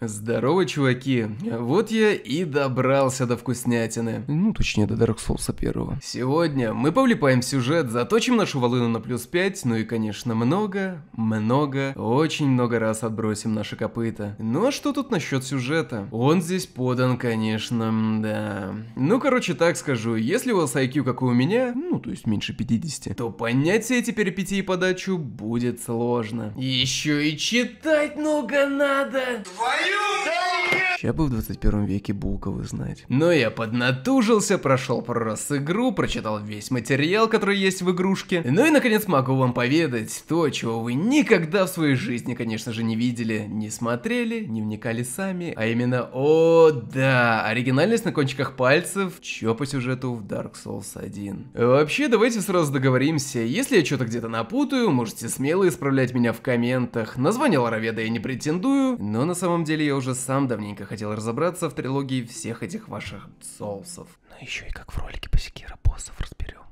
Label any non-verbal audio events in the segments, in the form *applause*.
Здорово, чуваки. Вот я и добрался до вкуснятины. Ну, точнее, до Dark Souls первого. Сегодня мы повлипаем сюжет, заточим нашу волыну на плюс 5, ну и, конечно, много, много, очень много раз отбросим наши копыта. Ну а что тут насчет сюжета? Он здесь подан, конечно, да. Ну, короче, так скажу, если у вас IQ, как и у меня, ну, то есть меньше 50, то понять все эти перипетии подачу будет сложно. Еще и читать много надо. Твои Ща бы в 21 веке Булковы знать. Но я поднатужился, прошел пару раз игру, прочитал весь материал, который есть в игрушке. Ну и наконец могу вам поведать то, чего вы никогда в своей жизни, конечно же, не видели, не смотрели, не вникали сами. А именно, о да, оригинальность на кончиках пальцев, чё по сюжету в Dark Souls 1. Вообще, давайте сразу договоримся, если я что-то где-то напутаю, можете смело исправлять меня в комментах. Название Лароведа я не претендую, но на самом деле деле я уже сам давненько хотел разобраться в трилогии всех этих ваших соусов. Ну еще и как в ролике по секира боссов разберем.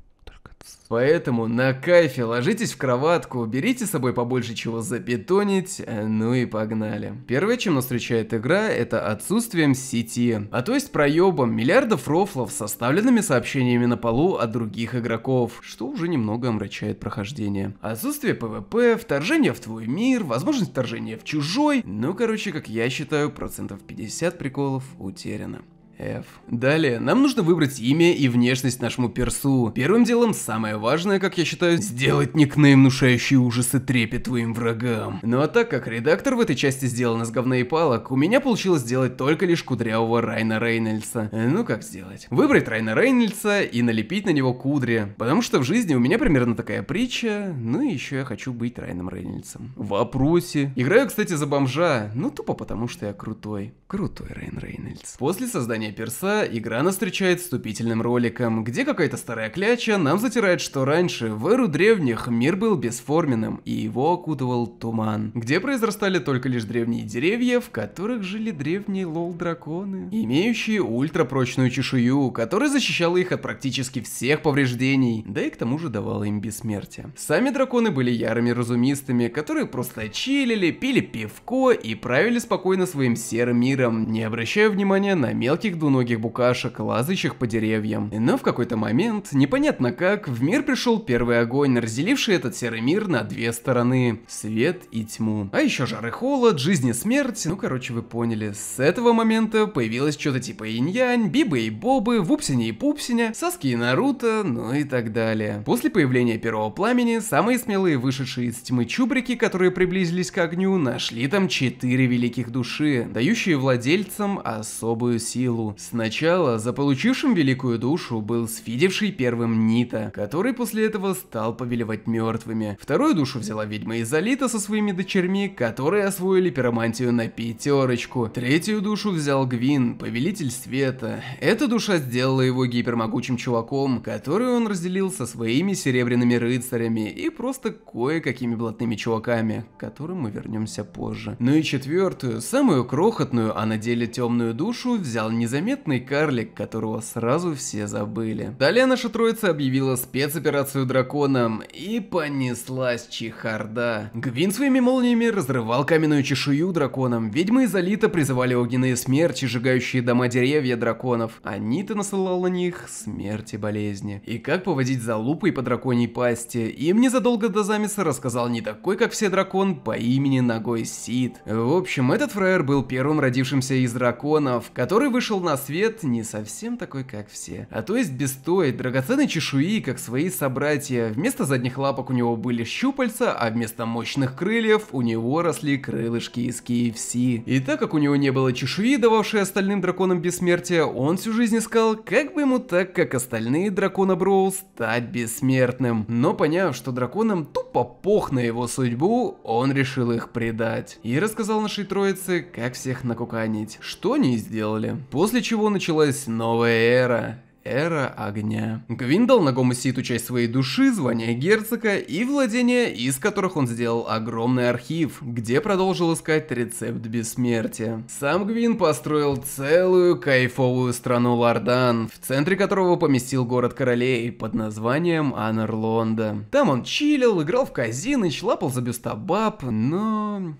Поэтому на кайфе ложитесь в кроватку, берите с собой побольше чего запитонить, э, ну и погнали. Первое, чем нас встречает игра, это отсутствием сети, а то есть проебом миллиардов рофлов, составленными сообщениями на полу от других игроков, что уже немного омрачает прохождение. Отсутствие ПВП, вторжение в твой мир, возможность вторжения в чужой, ну короче, как я считаю, процентов 50 приколов утеряно. F. Далее, нам нужно выбрать имя и внешность нашему персу. Первым делом, самое важное, как я считаю, сделать никнейм, внушающий ужасы и трепет твоим врагам. Ну а так как редактор в этой части сделан из говна и палок, у меня получилось сделать только лишь кудрявого Райна Рейнольдса. Э, ну как сделать? Выбрать Райна Рейнольдса и налепить на него кудри. Потому что в жизни у меня примерно такая притча, ну и еще я хочу быть Райном Рейнольдсом. вопросе. Играю, кстати, за бомжа, ну тупо потому что я крутой. Крутой Рейн Рейнольдс. После создания перса игра нас встречает вступительным роликом, где какая-то старая кляча нам затирает, что раньше, в эру древних, мир был бесформенным, и его окутывал туман, где произрастали только лишь древние деревья, в которых жили древние лол-драконы, имеющие ультрапрочную чешую, которая защищала их от практически всех повреждений, да и к тому же давала им бессмертие. Сами драконы были ярыми разумистами, которые просто чилили, пили пивко и правили спокойно своим серым миром миром, не обращая внимания на мелких двуногих букашек, лазающих по деревьям. Но в какой-то момент, непонятно как, в мир пришел первый огонь, разделивший этот серый мир на две стороны – свет и тьму. А еще жары холод, жизнь и смерть, ну короче вы поняли. С этого момента появилось что-то типа инь-янь, бибы и бобы, вупсиня и пупсиня, соски и Наруто, ну и так далее. После появления первого пламени, самые смелые вышедшие из тьмы чубрики, которые приблизились к огню, нашли там четыре великих души, дающие власть владельцам особую силу. Сначала заполучившим великую душу был свидевший первым Нита, который после этого стал повелевать мертвыми. Вторую душу взяла ведьма Изолита со своими дочерьми, которые освоили пиромантию на пятерочку. Третью душу взял Гвин, повелитель света. Эта душа сделала его гипермогучим чуваком, который он разделил со своими серебряными рыцарями и просто кое-какими блатными чуваками, к которым мы вернемся позже. Ну и четвертую, самую крохотную, а на деле темную душу взял незаметный карлик, которого сразу все забыли. Далее наша троица объявила спецоперацию драконам и понеслась чехарда. Гвин своими молниями разрывал каменную чешую драконам, ведьмы из Алита призывали огненные смерти, сжигающие дома деревья драконов, а Нита насылал на них смерти болезни. И как поводить за лупой по драконьей пасти, им незадолго до замеса рассказал не такой, как все дракон, по имени Ногой Сид. В общем, этот фраер был первым родившимся родившимся из драконов, который вышел на свет не совсем такой, как все. А то есть без той драгоценной чешуи, как свои собратья. Вместо задних лапок у него были щупальца, а вместо мощных крыльев у него росли крылышки из KFC. И так как у него не было чешуи, дававшей остальным драконам бессмертие, он всю жизнь искал, как бы ему так, как остальные дракона Броу, стать бессмертным. Но поняв, что драконам тупо пох на его судьбу, он решил их предать. И рассказал нашей троице, как всех накукать чуханить, что не сделали. После чего началась новая эра, Эра огня. Гвин дал ногому Ситу часть своей души, звания герцога и владения, из которых он сделал огромный архив, где продолжил искать рецепт бессмертия. Сам Гвин построил целую кайфовую страну Лордан, в центре которого поместил город королей под названием Анерлонда. Там он чилил, играл в казино, лапал за бюстабаб, но...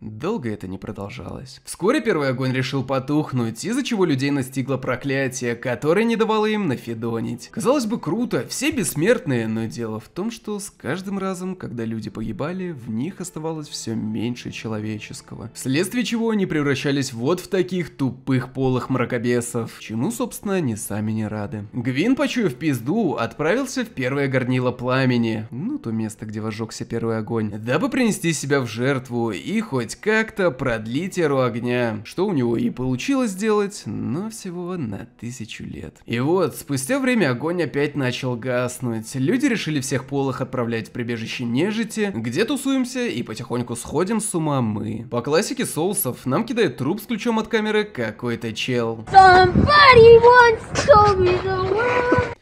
Долго это не продолжалось. Вскоре первый огонь решил потухнуть, из-за чего людей настигло проклятие, которое не давало им нафедонить. Казалось бы, круто, все бессмертные, но дело в том, что с каждым разом, когда люди погибали, в них оставалось все меньше человеческого. Вследствие чего они превращались вот в таких тупых полых мракобесов, чему, собственно, они сами не рады. Гвин, почуяв пизду, отправился в первое горнило пламени, ну то место, где вожегся первый огонь, дабы принести себя в жертву и хоть хоть как-то продлить эру огня, что у него и получилось сделать, но всего на тысячу лет. И вот, спустя время огонь опять начал гаснуть. Люди решили всех полых отправлять в прибежище нежити, где тусуемся и потихоньку сходим с ума мы. По классике соусов нам кидает труп с ключом от камеры какой-то чел.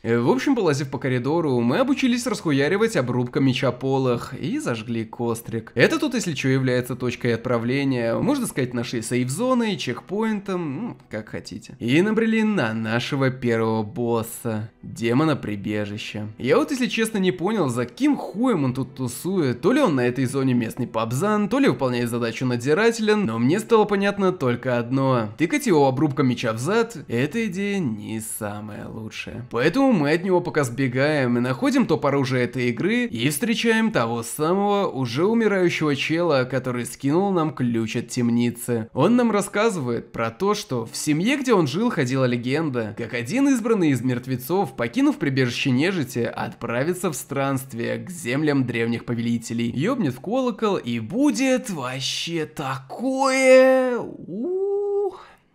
Э, в общем, полазив по коридору, мы обучились расхуяривать обрубка обрубками чаполах и зажгли кострик. Это тут, если что, является точкой отправления, можно сказать, нашей сейф-зоной, чекпоинтом, ну, как хотите. И набрели на нашего первого босса, демона прибежища. Я вот, если честно, не понял, за каким хуем он тут тусует. То ли он на этой зоне местный пабзан, то ли выполняет задачу надзирателя, но мне стало понятно только одно. Тыкать его обрубка меча в зад, эта идея не самая лучшая. Поэтому мы от него пока сбегаем и находим топ оружие этой игры и встречаем того самого уже умирающего чела, который скинул нам ключ от темницы. Он нам рассказывает про то, что в семье, где он жил, ходила легенда, как один избранный из мертвецов, покинув прибежище нежити, отправится в странствие к землям древних повелителей, ёбнет в колокол и будет вообще такое... У -у -у.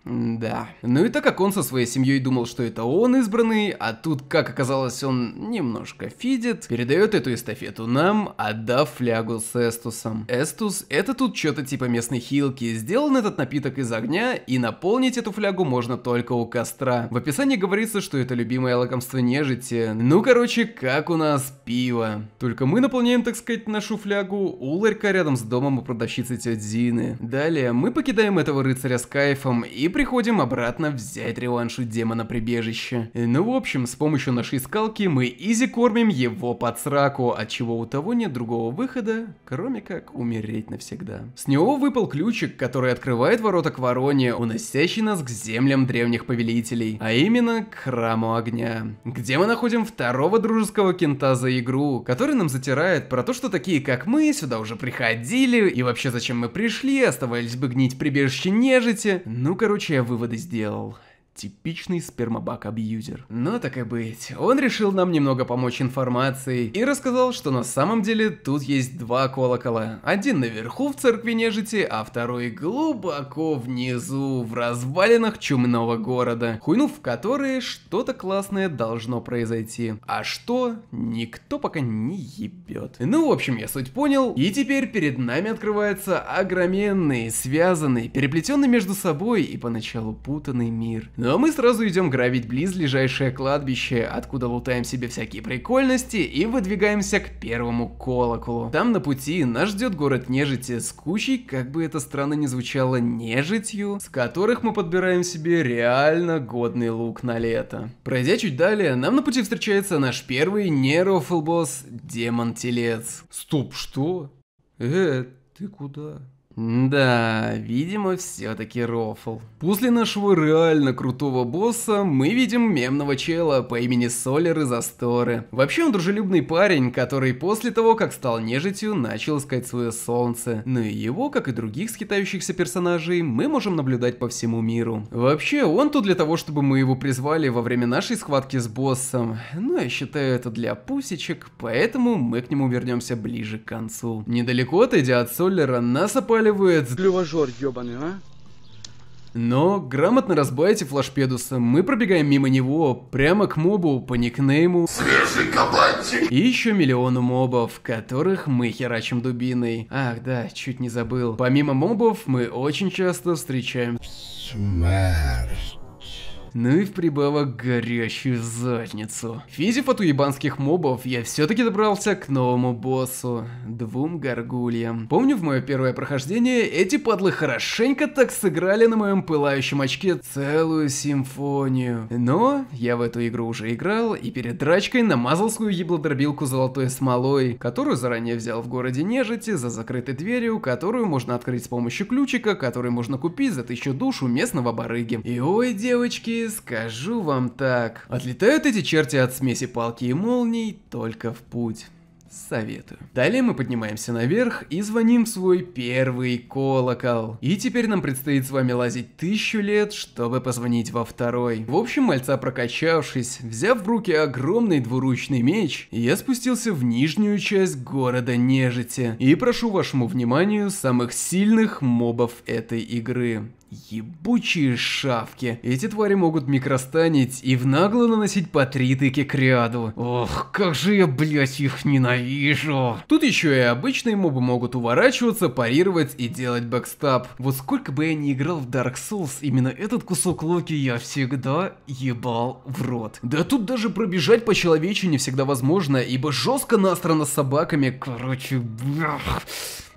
Да. Ну и так как он со своей семьей думал, что это он избранный, а тут, как оказалось, он немножко фидит, передает эту эстафету нам, отдав флягу с Эстусом. Эстус — это тут что-то типа местной хилки. Сделан этот напиток из огня, и наполнить эту флягу можно только у костра. В описании говорится, что это любимое лакомство нежити. Ну, короче, как у нас пиво. Только мы наполняем, так сказать, нашу флягу у ларька рядом с домом у продавщицы тети Зины. Далее мы покидаем этого рыцаря с кайфом и приходим обратно взять реванш у демона прибежище Ну в общем, с помощью нашей скалки мы изи кормим его под сраку, отчего у того нет другого выхода, кроме как умереть навсегда. С него выпал ключик, который открывает ворота к вороне, уносящий нас к землям древних повелителей, а именно к храму огня, где мы находим второго дружеского кента за игру, который нам затирает про то, что такие как мы сюда уже приходили, и вообще зачем мы пришли, оставались бы гнить прибежище нежити. Ну короче, прочие выводы сделал. Типичный спермобак-абьюзер. Но ну, так и быть, он решил нам немного помочь информацией и рассказал, что на самом деле тут есть два колокола. Один наверху в церкви нежити, а второй глубоко внизу, в развалинах чумного города, хуйнув в которые что-то классное должно произойти. А что, никто пока не ебет. Ну, в общем, я суть понял, и теперь перед нами открывается огроменный, связанный, переплетенный между собой и поначалу путанный мир. Ну а мы сразу идем гравить близлежащее кладбище, откуда лутаем себе всякие прикольности и выдвигаемся к первому колоколу. Там на пути нас ждет город нежити с кучей, как бы это странно ни звучало, нежитью, с которых мы подбираем себе реально годный лук на лето. Пройдя чуть далее, нам на пути встречается наш первый не босс Демон Телец. Стоп, что? Э, ты куда? Да, видимо, все-таки рофл. После нашего реально крутого босса мы видим мемного чела по имени Солер из Асторы. Вообще он дружелюбный парень, который после того, как стал нежитью, начал искать свое солнце. Но ну и его, как и других скитающихся персонажей, мы можем наблюдать по всему миру. Вообще, он тут для того, чтобы мы его призвали во время нашей схватки с боссом. Но ну, я считаю это для пусечек, поэтому мы к нему вернемся ближе к концу. Недалеко отойдя от Солера, нас опали проваливает. Клювожор, ебаный, а? Но грамотно разбавите флашпедуса, мы пробегаем мимо него, прямо к мобу по никнейму Свежий кабанчик И еще миллиону мобов, которых мы херачим дубиной Ах да, чуть не забыл Помимо мобов мы очень часто встречаем Смерть ну и в прибавок горячую задницу. Физив от уебанских мобов, я все-таки добрался к новому боссу, двум горгульям. Помню, в мое первое прохождение эти падлы хорошенько так сыграли на моем пылающем очке целую симфонию. Но я в эту игру уже играл и перед драчкой намазал свою еблодробилку золотой смолой, которую заранее взял в городе нежити за закрытой дверью, которую можно открыть с помощью ключика, который можно купить за тысячу душ у местного барыги. И ой, девочки, скажу вам так, отлетают эти черти от смеси палки и молний только в путь. Советую. Далее мы поднимаемся наверх и звоним в свой первый колокол. И теперь нам предстоит с вами лазить тысячу лет, чтобы позвонить во второй. В общем, мальца прокачавшись, взяв в руки огромный двуручный меч, я спустился в нижнюю часть города Нежити. И прошу вашему вниманию самых сильных мобов этой игры. Ебучие шавки. Эти твари могут микростанить и в нагло наносить по три тыки к ряду. Ох, как же я, блять, их ненавижу. Тут еще и обычные мобы могут уворачиваться, парировать и делать бэкстап. Вот сколько бы я ни играл в Dark Souls, именно этот кусок Локи я всегда ебал в рот. Да тут даже пробежать по не всегда возможно, ибо жестко насрано с собаками. Короче, блях.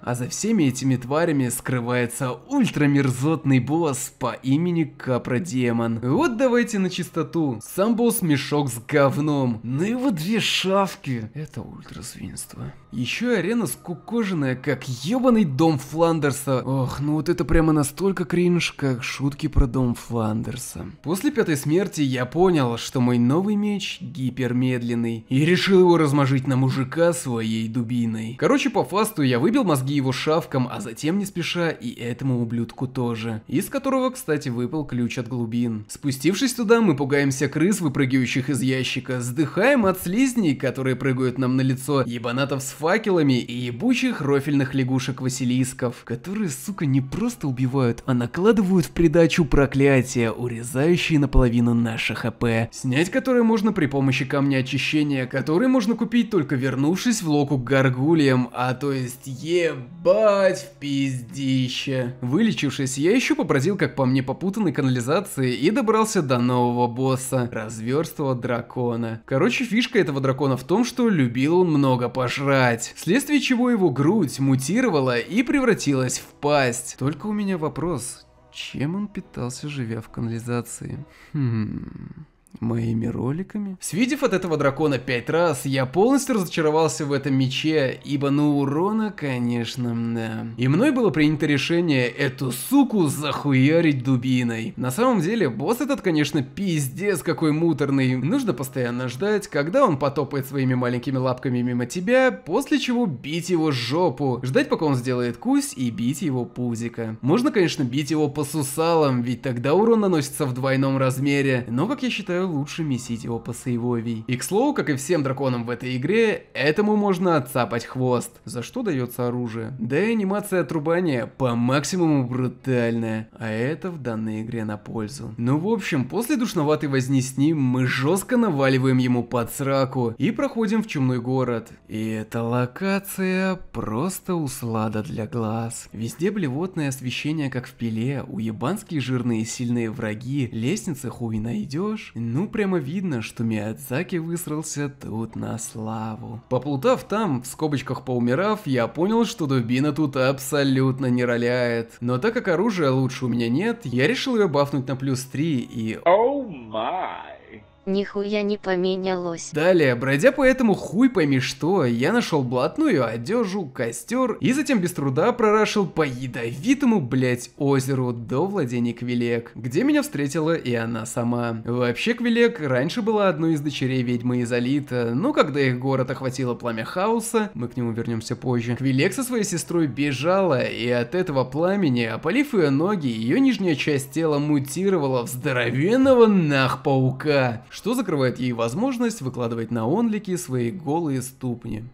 А за всеми этими тварями скрывается ультрамерзотный босс по имени Капродемон. Вот давайте на чистоту. Сам босс мешок с говном. Но его две шавки. Это ультразвинство. Еще и арена скукоженная, как ебаный дом Фландерса. Ох, ну вот это прямо настолько кринж, как шутки про дом Фландерса. После пятой смерти я понял, что мой новый меч гипермедленный. И решил его размажить на мужика своей дубиной. Короче, по фасту я выбил мозги его шавкам, а затем не спеша и этому ублюдку тоже. Из которого, кстати, выпал ключ от глубин. Спустившись туда, мы пугаемся крыс, выпрыгивающих из ящика, сдыхаем от слизней, которые прыгают нам на лицо, ебанатов с факелами и ебучих рофельных лягушек-василисков, которые, сука, не просто убивают, а накладывают в придачу проклятия, урезающие наполовину наше хп, снять которые можно при помощи камня очищения, который можно купить только вернувшись в локу к гаргульям, а то есть еб... Ебать в пиздище. Вылечившись, я еще попросил, как по мне, попутанной канализации и добрался до нового босса. Разверстого дракона. Короче, фишка этого дракона в том, что любил он много пожрать. Вследствие чего его грудь мутировала и превратилась в пасть. Только у меня вопрос. Чем он питался, живя в канализации? Хм... Моими роликами? Свидев от этого дракона пять раз, я полностью разочаровался в этом мече, ибо ну урона, конечно, да. И мной было принято решение эту суку захуярить дубиной. На самом деле, босс этот, конечно, пиздец какой муторный. Нужно постоянно ждать, когда он потопает своими маленькими лапками мимо тебя, после чего бить его жопу. Ждать, пока он сделает кусь и бить его пузика. Можно, конечно, бить его по сусалам, ведь тогда урон наносится в двойном размере. Но, как я считаю, лучше месить его по сейвовий. И к слову, как и всем драконам в этой игре, этому можно отцапать хвост. За что дается оружие? Да и анимация отрубания по максимуму брутальная. А это в данной игре на пользу. Ну в общем, после душноватой возни с ним мы жестко наваливаем ему под сраку и проходим в чумной город. И эта локация просто услада для глаз. Везде блевотное освещение, как в пиле, уебанские жирные сильные враги, лестницы хуй найдешь. Ну, прямо видно, что Миядзаки высрался тут на славу. Поплутав там, в скобочках поумирав, я понял, что дубина тут абсолютно не роляет. Но так как оружия лучше у меня нет, я решил ее бафнуть на плюс 3 и... oh май! Нихуя не поменялось. Далее, бродя по этому хуй пойми что, я нашел блатную одежу, костер и затем без труда прорашил по ядовитому, блять, озеру до владения Квилек, где меня встретила и она сама. Вообще, Квилек раньше была одной из дочерей ведьмы Изолита, но когда их город охватило пламя хаоса, мы к нему вернемся позже, Квилек со своей сестрой бежала, и от этого пламени, опалив ее ноги, ее нижняя часть тела мутировала в здоровенного нах паука, что закрывает ей возможность выкладывать на онлики свои голые ступни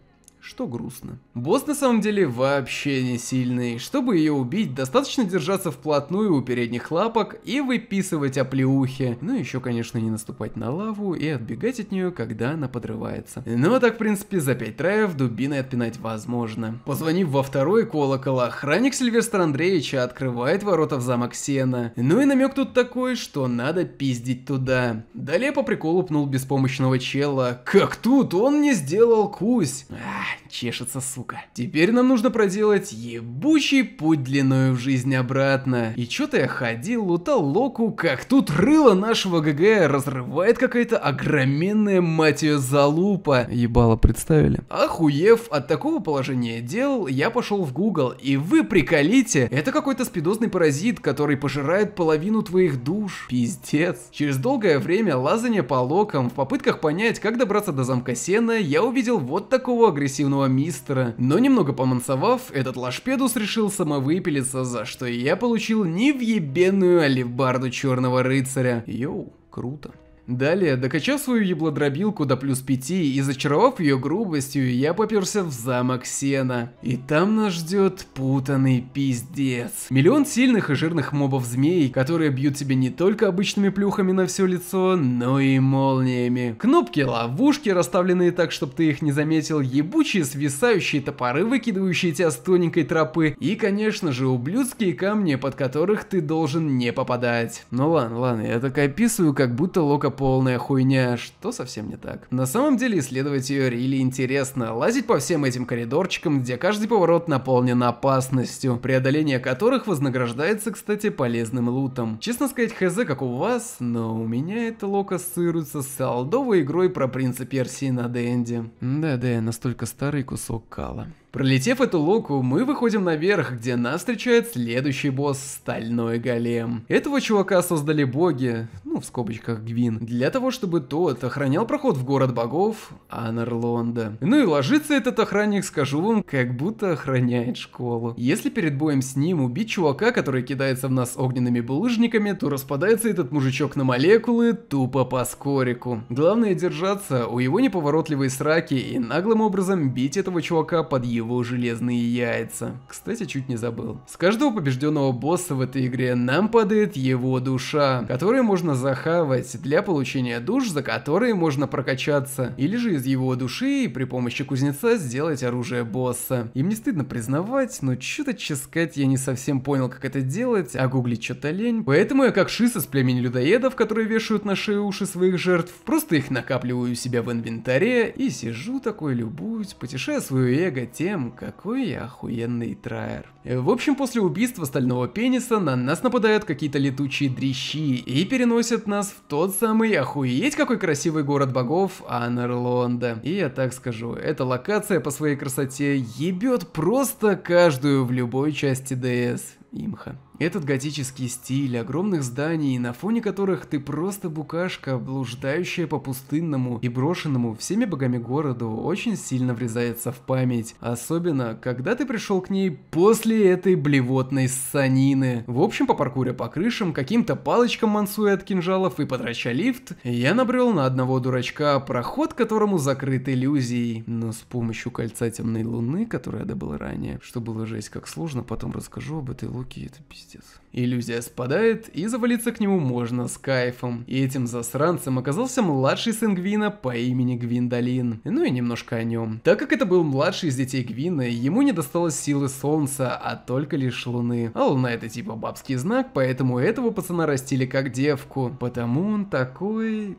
что грустно. Босс на самом деле вообще не сильный. Чтобы ее убить, достаточно держаться вплотную у передних лапок и выписывать оплеухи. Ну еще, конечно, не наступать на лаву и отбегать от нее, когда она подрывается. Но ну, а так, в принципе, за 5 траев дубиной отпинать возможно. Позвонив во второй колокол, охранник Сильвестра Андреевича открывает ворота в замок Сена. Ну и намек тут такой, что надо пиздить туда. Далее по приколу пнул беспомощного чела. Как тут? Он не сделал кусь. Ах. *laughs* чешется, сука. Теперь нам нужно проделать ебучий путь длиною в жизнь обратно. И чё-то я ходил, лутал Локу, как тут рыло нашего ГГ разрывает какая-то огроменная мать ее залупа. Ебало представили. Охуев от такого положения дел, я пошел в Google, и вы приколите, это какой-то спидозный паразит, который пожирает половину твоих душ. Пиздец. Через долгое время лазания по локам в попытках понять, как добраться до замка Сена, я увидел вот такого агрессивного агрессивного мистера, но немного помансовав, этот лашпедус решил самовыпилиться, за что я получил невъебенную алибарду черного рыцаря. Йоу, круто. Далее, докачав свою еблодробилку до плюс пяти и зачаровав ее грубостью, я поперся в замок Сена. И там нас ждет путанный пиздец. Миллион сильных и жирных мобов-змей, которые бьют тебя не только обычными плюхами на все лицо, но и молниями. Кнопки, ловушки, расставленные так, чтобы ты их не заметил, ебучие свисающие топоры, выкидывающие тебя с тоненькой тропы, и, конечно же, ублюдские камни, под которых ты должен не попадать. Ну ладно, ладно, я так описываю, как будто Лока полная хуйня, что совсем не так. На самом деле исследовать ее или интересно, лазить по всем этим коридорчикам, где каждый поворот наполнен опасностью, преодоление которых вознаграждается, кстати, полезным лутом. Честно сказать, хз как у вас, но у меня это лок ассоциируется с алдовой игрой про принца Персии на Денде. Да-да, настолько старый кусок кала. Пролетев эту локу, мы выходим наверх, где нас встречает следующий босс – Стальной Голем. Этого чувака создали боги, ну в скобочках Гвин, для того, чтобы тот охранял проход в город богов Анерлонда. Ну и ложится этот охранник, скажу вам, как будто охраняет школу. Если перед боем с ним убить чувака, который кидается в нас огненными булыжниками, то распадается этот мужичок на молекулы тупо по скорику. Главное держаться у его неповоротливой сраки и наглым образом бить этого чувака под его его железные яйца. Кстати, чуть не забыл. С каждого побежденного босса в этой игре нам падает его душа, которую можно захавать для получения душ, за которые можно прокачаться, или же из его души и при помощи кузнеца сделать оружие босса. Им не стыдно признавать, но что-то ческать я не совсем понял, как это делать, а гуглить что-то лень. Поэтому я как шиз с племени людоедов, которые вешают на шею уши своих жертв, просто их накапливаю у себя в инвентаре и сижу такой любуюсь, потешая свое эго тем, Эм, какой я охуенный траер. Э, в общем, после убийства стального пениса на нас нападают какие-то летучие дрищи и переносят нас в тот самый охуеть какой красивый город богов Анерлонда. И я так скажу, эта локация по своей красоте ебет просто каждую в любой части ДС. Имха. Этот готический стиль огромных зданий, на фоне которых ты просто букашка, блуждающая по пустынному и брошенному всеми богами городу, очень сильно врезается в память. Особенно, когда ты пришел к ней после этой блевотной санины. В общем, по паркуре по крышам, каким-то палочкам мансуя от кинжалов и подрача лифт, я набрел на одного дурачка, проход которому закрыт иллюзией. Но с помощью кольца темной луны, которое я добыл ранее, что было жесть как сложно, потом расскажу об этой луке, это пиздец. Юстис. Иллюзия спадает, и завалиться к нему можно с кайфом. И этим засранцем оказался младший сын Гвина по имени Гвиндалин. Ну и немножко о нем. Так как это был младший из детей Гвина, ему не досталось силы солнца, а только лишь луны. А луна это типа бабский знак, поэтому этого пацана растили как девку. Потому он такой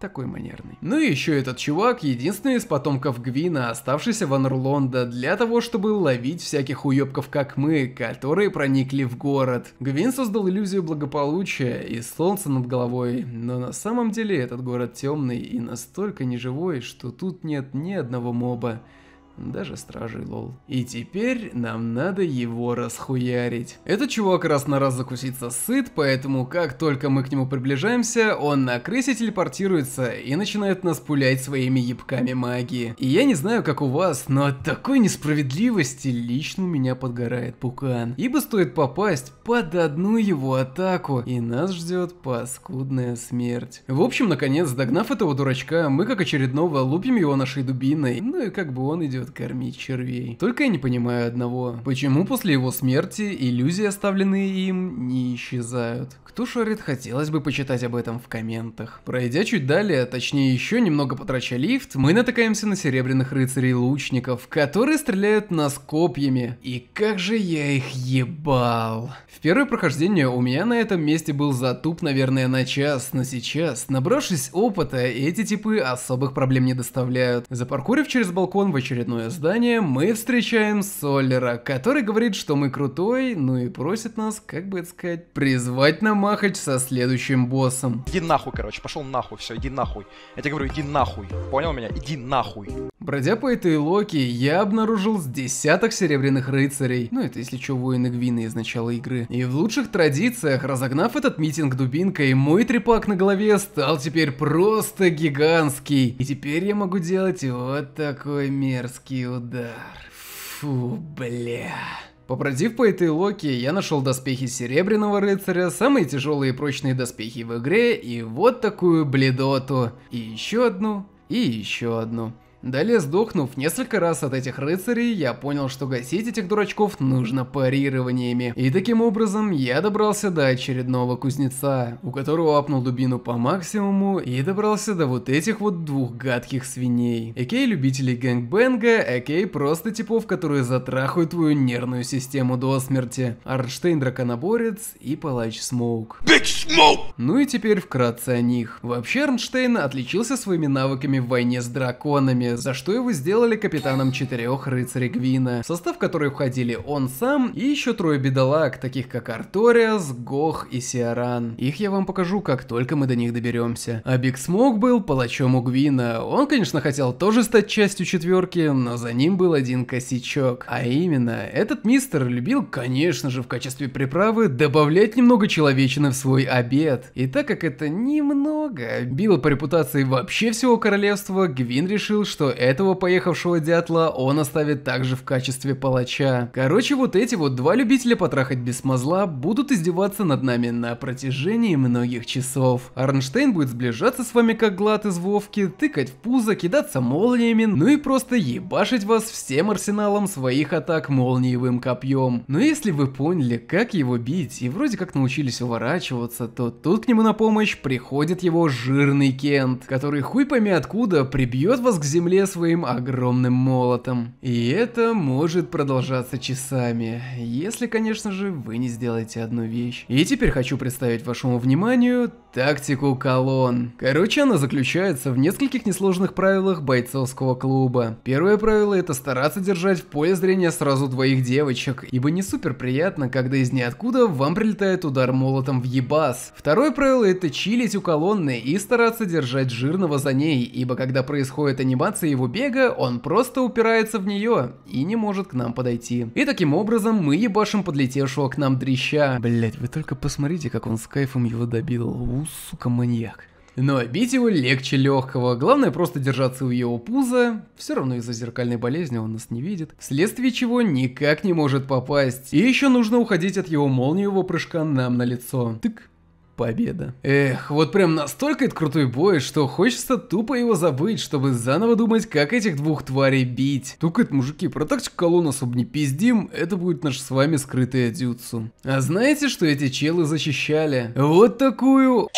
такой манерный. Ну и еще этот чувак единственный из потомков Гвина, оставшийся в Анрлонда для того, чтобы ловить всяких уебков, как мы, которые проникли в город. Гвин создал иллюзию благополучия и солнца над головой, но на самом деле этот город темный и настолько неживой, что тут нет ни одного моба даже стражей лол. И теперь нам надо его расхуярить. Этот чувак раз на раз закусится сыт, поэтому как только мы к нему приближаемся, он на крысе телепортируется и начинает нас пулять своими ебками магии. И я не знаю, как у вас, но от такой несправедливости лично у меня подгорает пукан. Ибо стоит попасть под одну его атаку, и нас ждет паскудная смерть. В общем, наконец, догнав этого дурачка, мы как очередного лупим его нашей дубиной, ну и как бы он идет может кормить червей. Только я не понимаю одного. Почему после его смерти иллюзии, оставленные им, не исчезают? Кто шарит, хотелось бы почитать об этом в комментах. Пройдя чуть далее, точнее еще немного потрача лифт, мы натыкаемся на серебряных рыцарей-лучников, которые стреляют нас копьями. И как же я их ебал. В первое прохождение у меня на этом месте был затуп, наверное, на час, но сейчас, набравшись опыта, эти типы особых проблем не доставляют. Запаркурив через балкон в очередной основное здание, мы встречаем Соллера, который говорит, что мы крутой, ну и просит нас, как бы это сказать, призвать на махач со следующим боссом. Иди нахуй, короче, пошел нахуй, все, иди нахуй. Я тебе говорю, иди нахуй, понял меня? Иди нахуй. Бродя по этой Локи, я обнаружил с десяток серебряных рыцарей, ну это если что воины Гвина из начала игры. И в лучших традициях, разогнав этот митинг дубинкой, мой трепак на голове стал теперь просто гигантский. И теперь я могу делать вот такой мерзкий удар. Фу, бля. Побродив по этой локе, я нашел доспехи Серебряного Рыцаря, самые тяжелые и прочные доспехи в игре, и вот такую бледоту, и еще одну, и еще одну. Далее сдохнув несколько раз от этих рыцарей, я понял, что гасить этих дурачков нужно парированиями. И таким образом я добрался до очередного кузнеца, у которого апнул дубину по максимуму и добрался до вот этих вот двух гадких свиней. Экей любителей гэнгбэнга, экей просто типов, которые затрахают твою нервную систему до смерти. Арнштейн Драконоборец и Палач Смоук. Big Smoke! Ну и теперь вкратце о них. Вообще Арнштейн отличился своими навыками в войне с драконами, Лондоне, за что его сделали капитаном четырех рыцарей Гвина, в состав которой входили он сам и еще трое бедолаг, таких как Арториас, Гох и Сиаран. Их я вам покажу, как только мы до них доберемся. А Биг Смог был палачом у Гвина. Он, конечно, хотел тоже стать частью четверки, но за ним был один косячок. А именно, этот мистер любил, конечно же, в качестве приправы добавлять немного человечины в свой обед. И так как это немного било по репутации вообще всего королевства, Гвин решил, что что этого поехавшего дятла он оставит также в качестве палача. Короче, вот эти вот два любителя потрахать без смазла будут издеваться над нами на протяжении многих часов. Арнштейн будет сближаться с вами как глад из Вовки, тыкать в пузо, кидаться молниями, ну и просто ебашить вас всем арсеналом своих атак молниевым копьем. Но ну если вы поняли, как его бить, и вроде как научились уворачиваться, то тут к нему на помощь приходит его жирный Кент, который хуй пойми откуда прибьет вас к земле земле своим огромным молотом. И это может продолжаться часами, если, конечно же, вы не сделаете одну вещь. И теперь хочу представить вашему вниманию тактику колонн. Короче, она заключается в нескольких несложных правилах бойцовского клуба. Первое правило это стараться держать в поле зрения сразу двоих девочек, ибо не супер приятно, когда из ниоткуда вам прилетает удар молотом в ебас. Второе правило это чилить у колонны и стараться держать жирного за ней, ибо когда происходит анимация, координации его бега, он просто упирается в нее и не может к нам подойти. И таким образом мы ебашим подлетевшего к нам дрища. Блять, вы только посмотрите, как он с кайфом его добил. У, сука, маньяк. Но бить его легче легкого, главное просто держаться у его пуза, все равно из-за зеркальной болезни он нас не видит, вследствие чего никак не может попасть. И еще нужно уходить от его молниевого прыжка нам на лицо. Тык, победа. Эх, вот прям настолько это крутой бой, что хочется тупо его забыть, чтобы заново думать, как этих двух тварей бить. Только это, мужики, про тактику колонн особо не пиздим, это будет наш с вами скрытый дзюцу. А знаете, что эти челы защищали? Вот такую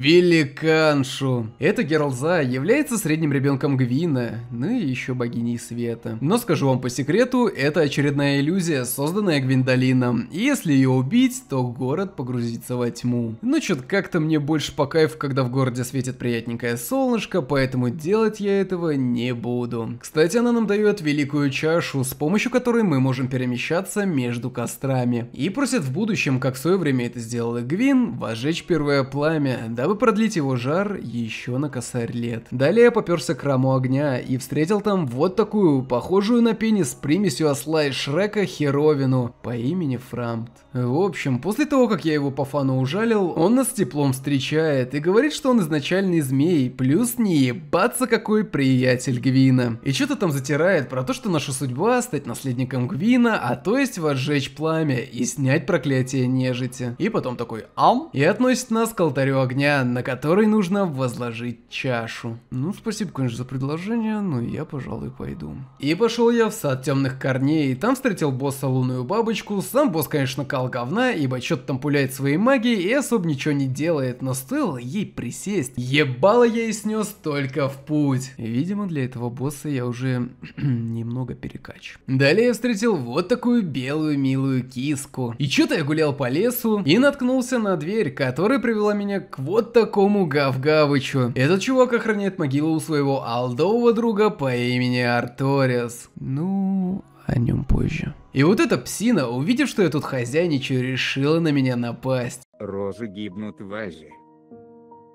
великаншу. Эта Гералза является средним ребенком Гвина, ну и еще богиней света. Но скажу вам по секрету, это очередная иллюзия, созданная Гвиндолином. И если ее убить, то город погрузится во тьму. Ну что-то как-то мне больше по кайфу, когда в городе светит приятненькое солнышко, поэтому делать я этого не буду. Кстати, она нам дает великую чашу, с помощью которой мы можем перемещаться между кострами. И просит в будущем, как в свое время это сделала Гвин, возжечь первое пламя, дабы дабы продлить его жар еще на косарь лет. Далее я поперся к раму огня и встретил там вот такую, похожую на пенис с примесью осла и Шрека, херовину по имени Фрамт. В общем, после того, как я его по фану ужалил, он нас теплом встречает и говорит, что он изначальный змей, плюс не ебаться какой приятель Гвина. И что-то там затирает про то, что наша судьба стать наследником Гвина, а то есть возжечь пламя и снять проклятие нежити. И потом такой ам, и относит нас к алтарю огня, на который нужно возложить чашу. Ну, спасибо, конечно, за предложение, но я, пожалуй, пойду. И пошел я в сад темных корней, и там встретил босса лунную бабочку, сам босс, конечно, кал говна, ибо что-то там пуляет своей магией и особо ничего не делает, но стоило ей присесть. Ебало я и снес только в путь. Видимо, для этого босса я уже *clears throat* немного перекач. Далее я встретил вот такую белую милую киску. И что-то я гулял по лесу и наткнулся на дверь, которая привела меня к вот такому гавгавычу. Этот чувак охраняет могилу у своего алдового друга по имени Арторис. Ну, о нем позже. И вот эта псина, увидев, что я тут хозяйничаю, решила на меня напасть. Розы гибнут в вазе,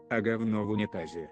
а говно в унитазе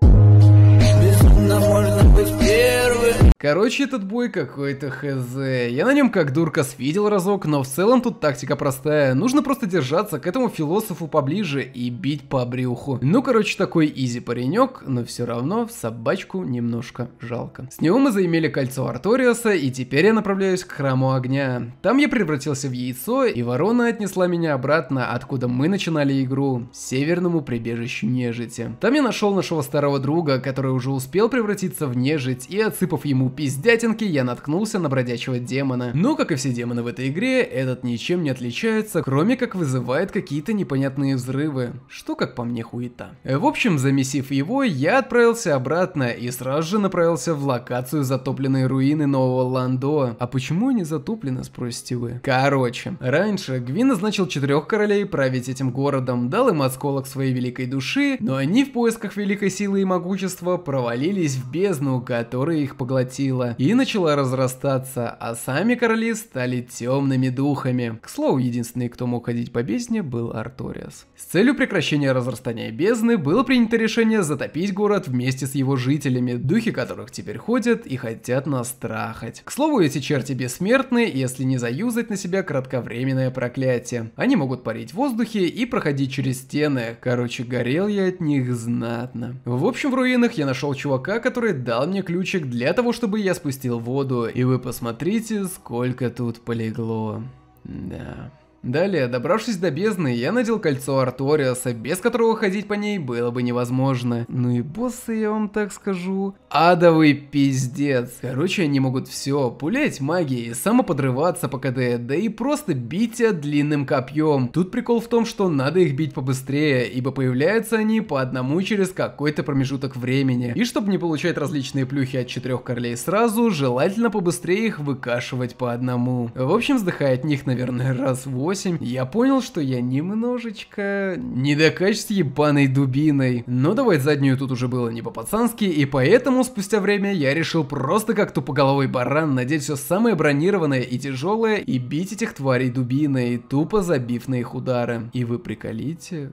трудно можно быть первым. Короче, этот бой какой-то хз. Я на нем как дурка свидел разок, но в целом тут тактика простая. Нужно просто держаться к этому философу поближе и бить по брюху. Ну, короче, такой изи паренек, но все равно в собачку немножко жалко. С него мы заимели кольцо Арториаса, и теперь я направляюсь к храму огня. Там я превратился в яйцо, и ворона отнесла меня обратно, откуда мы начинали игру, северному прибежищу нежити. Там я нашел нашего старого друга, который уже успел превратиться в нежить, и отсыпав ему пиздятинки, я наткнулся на бродячего демона. Но, как и все демоны в этой игре, этот ничем не отличается, кроме как вызывает какие-то непонятные взрывы, что, как по мне, хуета. В общем, замесив его, я отправился обратно и сразу же направился в локацию затопленной руины нового Ландо. А почему они затоплены, спросите вы? Короче, раньше Гвин назначил четырех королей править этим городом, дал им осколок своей великой души, но они в поисках великой силы и могущества провалили провалились в бездну, которая их поглотила, и начала разрастаться, а сами короли стали темными духами. К слову, единственный, кто мог ходить по бездне, был Арториас. С целью прекращения разрастания бездны было принято решение затопить город вместе с его жителями, духи которых теперь ходят и хотят нас трахать. К слову, эти черти бессмертны, если не заюзать на себя кратковременное проклятие. Они могут парить в воздухе и проходить через стены. Короче, горел я от них знатно. В общем, в руинах я нашел чувака, чувака, который дал мне ключик для того, чтобы я спустил воду. И вы посмотрите, сколько тут полегло. Да... Далее, добравшись до бездны, я надел кольцо Арториаса, без которого ходить по ней было бы невозможно. Ну и боссы, я вам так скажу, адовый пиздец. Короче, они могут все, пулять магией, самоподрываться по КД, да и просто бить тебя длинным копьем. Тут прикол в том, что надо их бить побыстрее, ибо появляются они по одному через какой-то промежуток времени. И чтобы не получать различные плюхи от четырех королей сразу, желательно побыстрее их выкашивать по одному. В общем, вздыхает них, наверное, раз в 8 8, я понял, что я немножечко не до качества ебаной дубиной. Но давать заднюю тут уже было не по-пацански, и поэтому спустя время я решил просто как тупоголовый баран надеть все самое бронированное и тяжелое и бить этих тварей дубиной, тупо забив на их удары. И вы приколите,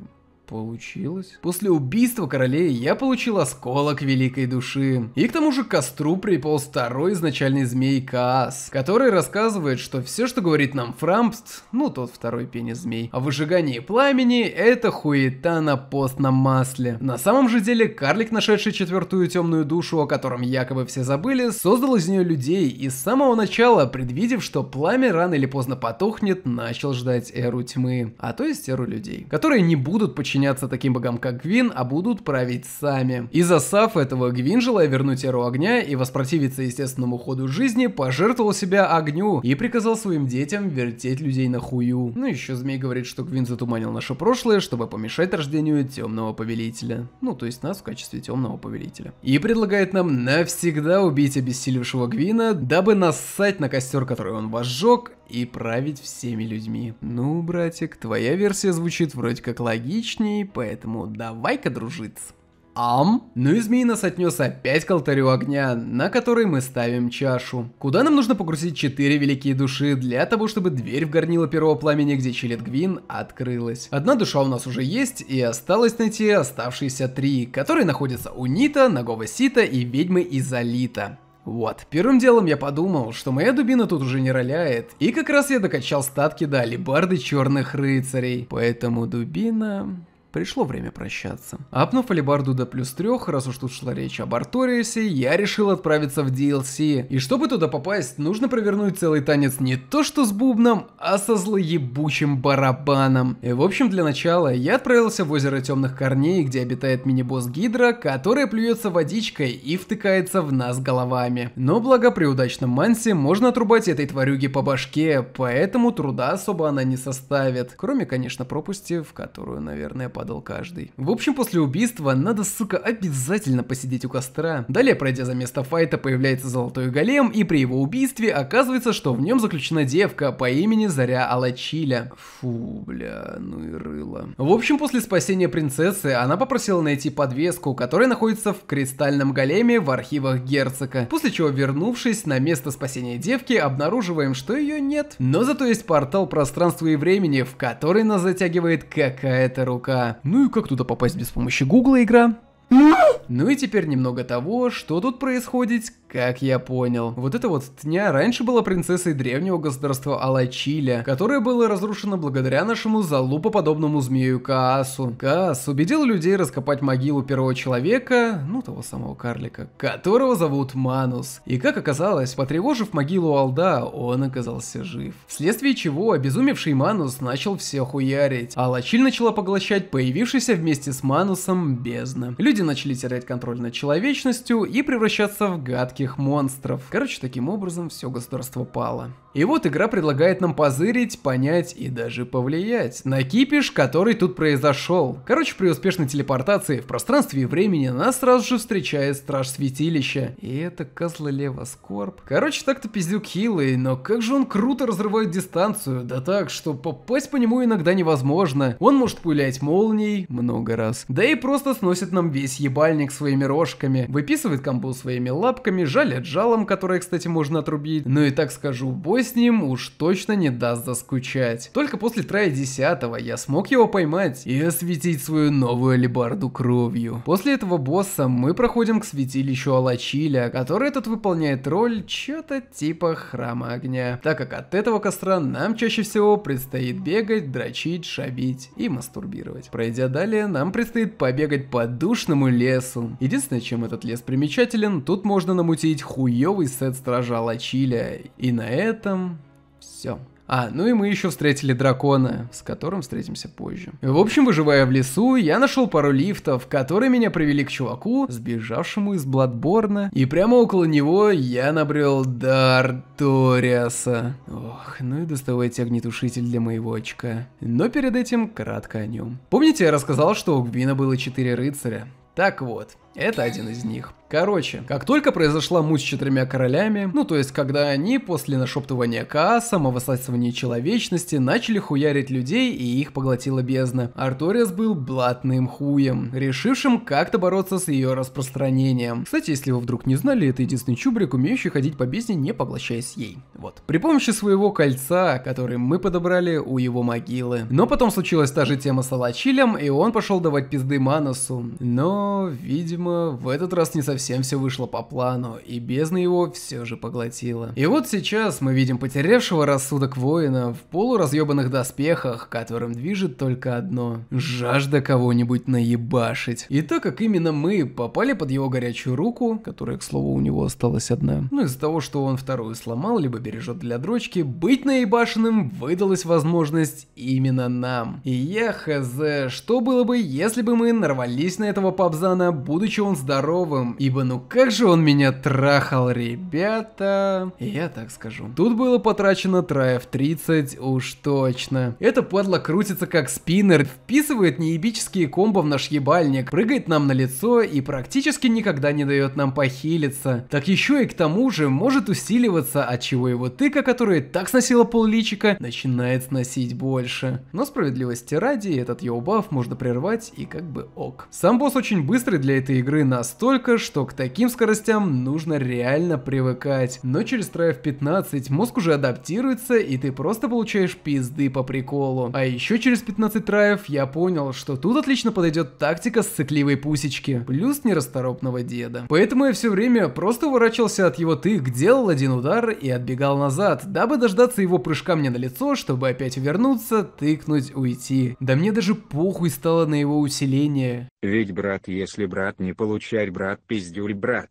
получилось. После убийства королей я получил осколок великой души. И к тому же к костру приполз второй изначальный змей Каас, который рассказывает, что все, что говорит нам Фрампст, ну тот второй пенис змей, о выжигании пламени, это хуета на постном масле. На самом же деле, карлик, нашедший четвертую темную душу, о котором якобы все забыли, создал из нее людей и с самого начала, предвидев, что пламя рано или поздно потухнет, начал ждать эру тьмы, а то есть эру людей, которые не будут подчиняться подчиняться таким богам, как Гвин, а будут править сами. Из-за Саф этого Гвин, желая вернуть эру огня и воспротивиться естественному ходу жизни, пожертвовал себя огню и приказал своим детям вертеть людей на хую. Ну еще змей говорит, что Гвин затуманил наше прошлое, чтобы помешать рождению темного повелителя. Ну то есть нас в качестве темного повелителя. И предлагает нам навсегда убить обессилевшего Гвина, дабы нассать на костер, который он возжег, и править всеми людьми. Ну, братик, твоя версия звучит вроде как логичнее, молнии, поэтому давай-ка дружиться. Ам. Ну и змей нас отнес опять к алтарю огня, на который мы ставим чашу. Куда нам нужно погрузить четыре великие души для того, чтобы дверь в горнило первого пламени, где чилит Гвин, открылась. Одна душа у нас уже есть, и осталось найти оставшиеся три, которые находятся у Нита, Нагого Сита и ведьмы Изолита. Вот, первым делом я подумал, что моя дубина тут уже не роляет, и как раз я докачал статки до алибарды черных рыцарей, поэтому дубина... Пришло время прощаться. Апнув алибарду до плюс трех, раз уж тут шла речь об Арториусе, я решил отправиться в DLC. И чтобы туда попасть, нужно провернуть целый танец не то что с бубном, а со злоебучим барабаном. И в общем, для начала я отправился в озеро темных корней, где обитает мини-босс Гидра, которая плюется водичкой и втыкается в нас головами. Но благо при удачном мансе можно отрубать этой тварюге по башке, поэтому труда особо она не составит. Кроме, конечно, пропусти, в которую, наверное, под падал каждый. В общем, после убийства надо, сука, обязательно посидеть у костра. Далее, пройдя за место файта, появляется золотой голем, и при его убийстве оказывается, что в нем заключена девка по имени Заря Алачиля. Фу, бля, ну и рыло. В общем, после спасения принцессы, она попросила найти подвеску, которая находится в кристальном големе в архивах герцога. После чего, вернувшись на место спасения девки, обнаруживаем, что ее нет. Но зато есть портал пространства и времени, в который нас затягивает какая-то рука. Ну и как туда попасть без помощи гугла игра? Ну, ну и теперь немного того, что тут происходит как я понял. Вот эта вот тня раньше была принцессой древнего государства Алачиля, которое было разрушено благодаря нашему залупоподобному змею Каасу. Каас убедил людей раскопать могилу первого человека, ну того самого карлика, которого зовут Манус. И как оказалось, потревожив могилу Алда, он оказался жив. Вследствие чего обезумевший Манус начал всех уярить. Алачиль начала поглощать появившийся вместе с Манусом бездна. Люди начали терять контроль над человечностью и превращаться в гадки гадких монстров. Короче, таким образом все государство пало. И вот игра предлагает нам позырить, понять и даже повлиять на кипиш, который тут произошел. Короче, при успешной телепортации в пространстве и времени нас сразу же встречает Страж Святилища. И это Козлолева Скорб. Короче, так-то пиздюк хилый, но как же он круто разрывает дистанцию, да так, что попасть по нему иногда невозможно. Он может пулять молнией много раз. Да и просто сносит нам весь ебальник своими рожками, выписывает компу своими лапками, жаль отжалом, которое, кстати, можно отрубить, но ну и так скажу, бой с ним уж точно не даст заскучать. Только после трая десятого я смог его поймать и осветить свою новую алебарду кровью. После этого босса мы проходим к святилищу Алачиля, который этот выполняет роль чё-то типа храма огня, так как от этого костра нам чаще всего предстоит бегать, дрочить, шабить и мастурбировать. Пройдя далее, нам предстоит побегать по душному лесу. Единственное, чем этот лес примечателен, тут можно намутить замутить хуёвый сет Стража Лачиля. И на этом все. А, ну и мы еще встретили дракона, с которым встретимся позже. В общем, выживая в лесу, я нашел пару лифтов, которые меня привели к чуваку, сбежавшему из Бладборна. И прямо около него я набрел дар Ториаса. Ох, ну и доставайте огнетушитель для моего очка. Но перед этим кратко о нем. Помните, я рассказал, что у Гвина было четыре рыцаря? Так вот, это один из них. Короче, как только произошла муть с четырьмя королями, ну то есть когда они после нашептывания Кааса, самовысасывания человечности, начали хуярить людей и их поглотила бездна, Арториас был блатным хуем, решившим как-то бороться с ее распространением. Кстати, если вы вдруг не знали, это единственный чубрик, умеющий ходить по бездне, не поглощаясь ей. Вот. При помощи своего кольца, который мы подобрали у его могилы. Но потом случилась та же тема с Алачилем, и он пошел давать пизды Маносу. Но, видимо, в этот раз не совсем все вышло по плану, и бездна его все же поглотила. И вот сейчас мы видим потерявшего рассудок воина в полуразъебанных доспехах, которым движет только одно – жажда кого-нибудь наебашить. И так как именно мы попали под его горячую руку, которая, к слову, у него осталась одна, ну из-за того, что он вторую сломал, либо бережет для дрочки, быть наебашенным выдалась возможность именно нам. И я хз, что было бы, если бы мы нарвались на этого пабзана, будучи еще он здоровым, ибо ну как же он меня трахал, ребята. Я так скажу. Тут было потрачено траев 30, уж точно. Это падла крутится как спиннер, вписывает неебические комбо в наш ебальник, прыгает нам на лицо и практически никогда не дает нам похилиться. Так еще и к тому же может усиливаться, от чего его тыка, которая так сносила пол-личика, начинает сносить больше. Но справедливости ради, этот йоу-баф можно прервать и как бы ок. Сам босс очень быстрый для этой игры настолько, что к таким скоростям нужно реально привыкать. Но через драйв 15 мозг уже адаптируется, и ты просто получаешь пизды по приколу. А еще через 15 траев я понял, что тут отлично подойдет тактика с цикливой пусечки, плюс нерасторопного деда. Поэтому я все время просто уворачивался от его тык, делал один удар и отбегал назад, дабы дождаться его прыжка мне на лицо, чтобы опять вернуться, тыкнуть, уйти. Да мне даже похуй стало на его усиление. Ведь брат, если брат не не получай, брат, пиздюль, брат.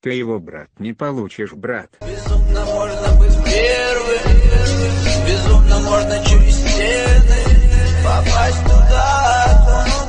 Ты его, брат, не получишь, брат. Безумно можно быть первым, безумно можно через стены попасть туда.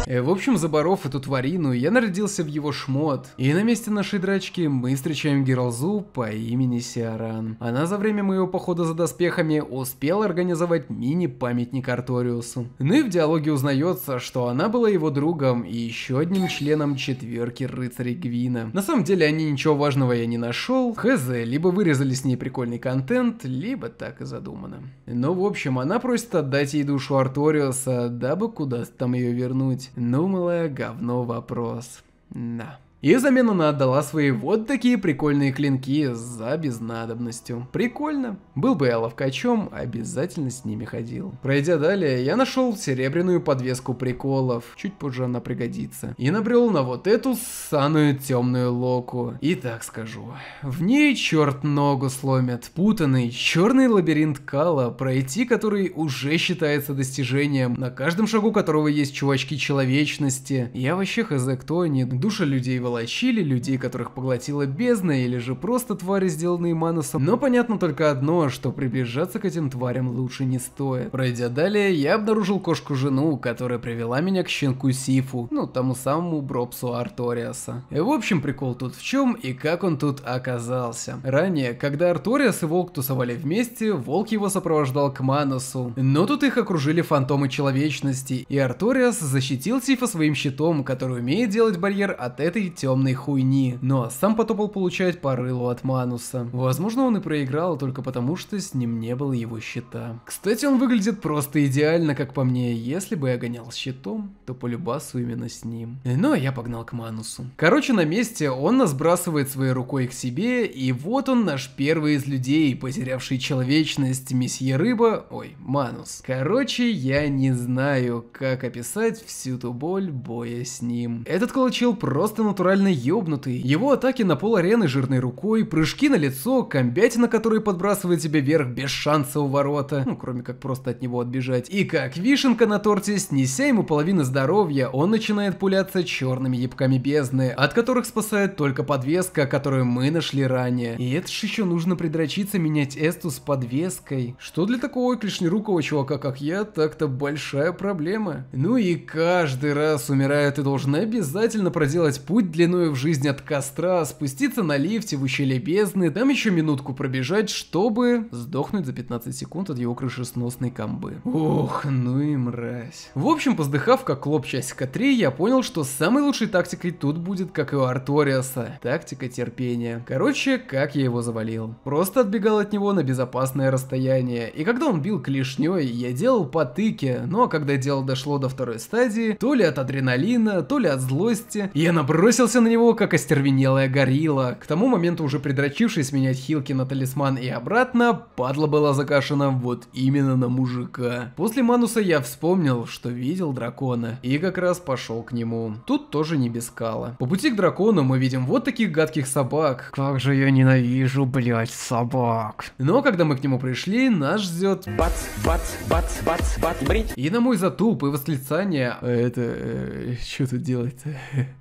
Э, в общем, заборов эту тварину, я народился в его шмот. И на месте нашей драчки мы встречаем Гералзу по имени Сиаран. Она за время моего похода за доспехами успела организовать мини-памятник Арториусу. Ну и в диалоге узнается, что она была его другом и еще одним членом четверки рыцарей Гвина. На самом деле они ничего важного я не нашел. Хз, либо вырезали с ней прикольный контент, либо так и задумано. Но ну, в общем, она просит отдать ей душу Арториуса, дабы куда-то там ее вернуть. Ну, малое говно вопрос. Да. И замену она отдала свои вот такие прикольные клинки за безнадобностью. Прикольно. Был бы я ловкачом, обязательно с ними ходил. Пройдя далее, я нашел серебряную подвеску приколов. Чуть позже она пригодится. И набрел на вот эту саную темную локу. И так скажу. В ней черт ногу сломит. Путанный черный лабиринт Кала, пройти который уже считается достижением, на каждом шагу которого есть чувачки человечности. Я вообще хз кто они, душа людей волочили, людей, которых поглотила бездна, или же просто твари, сделанные Манусом. Но понятно только одно, что приближаться к этим тварям лучше не стоит. Пройдя далее, я обнаружил кошку-жену, которая привела меня к щенку Сифу, ну, тому самому Бробсу Арториаса. И в общем, прикол тут в чем и как он тут оказался. Ранее, когда Арториас и Волк тусовали вместе, Волк его сопровождал к Манусу. Но тут их окружили фантомы человечности, и Арториас защитил Сифа своим щитом, который умеет делать барьер от этой темной хуйни, но сам потопал получать по от Мануса. Возможно, он и проиграл только потому, что с ним не было его щита. Кстати, он выглядит просто идеально, как по мне. Если бы я гонял щитом, то по любасу именно с ним. Но ну, а я погнал к Манусу. Короче, на месте он нас бросает своей рукой к себе, и вот он наш первый из людей, потерявший человечность, месье Рыба, ой, Манус. Короче, я не знаю, как описать всю ту боль боя с ним. Этот колочил просто натурально натурально ёбнутый. Его атаки на пол арены жирной рукой, прыжки на лицо, на который подбрасывает тебя вверх без шанса у ворота, ну кроме как просто от него отбежать. И как вишенка на торте, снеся ему половину здоровья, он начинает пуляться черными ебками бездны, от которых спасает только подвеска, которую мы нашли ранее. И это ж еще нужно предрочиться менять эсту с подвеской. Что для такого клешнерукого чувака, как я, так-то большая проблема. Ну и каждый раз умирая, ты должен обязательно проделать путь длиною в жизнь от костра, спуститься на лифте в ущелье бездны, там еще минутку пробежать, чтобы сдохнуть за 15 секунд от его крышесносной комбы. Ох, ну и мразь. В общем, поздыхав как лоб часика 3, я понял, что самой лучшей тактикой тут будет, как и у Арториаса, тактика терпения. Короче, как я его завалил. Просто отбегал от него на безопасное расстояние, и когда он бил клешней, я делал потыки, но ну, а когда дело дошло до второй стадии, то ли от адреналина, то ли от злости, я набросил Таращился на него, как остервенелая горилла. К тому моменту уже придрочившись менять хилки на талисман и обратно, падла была закашена вот именно на мужика. После Мануса я вспомнил, что видел дракона, и как раз пошел к нему. Тут тоже не без кала. По пути к дракону мы видим вот таких гадких собак. Как же я ненавижу, блять, собак. Но когда мы к нему пришли, нас ждет... Бац, бац, бац, бац, бац, брить. И на мой затуп и восклицание... «А это... Э, что тут делать-то?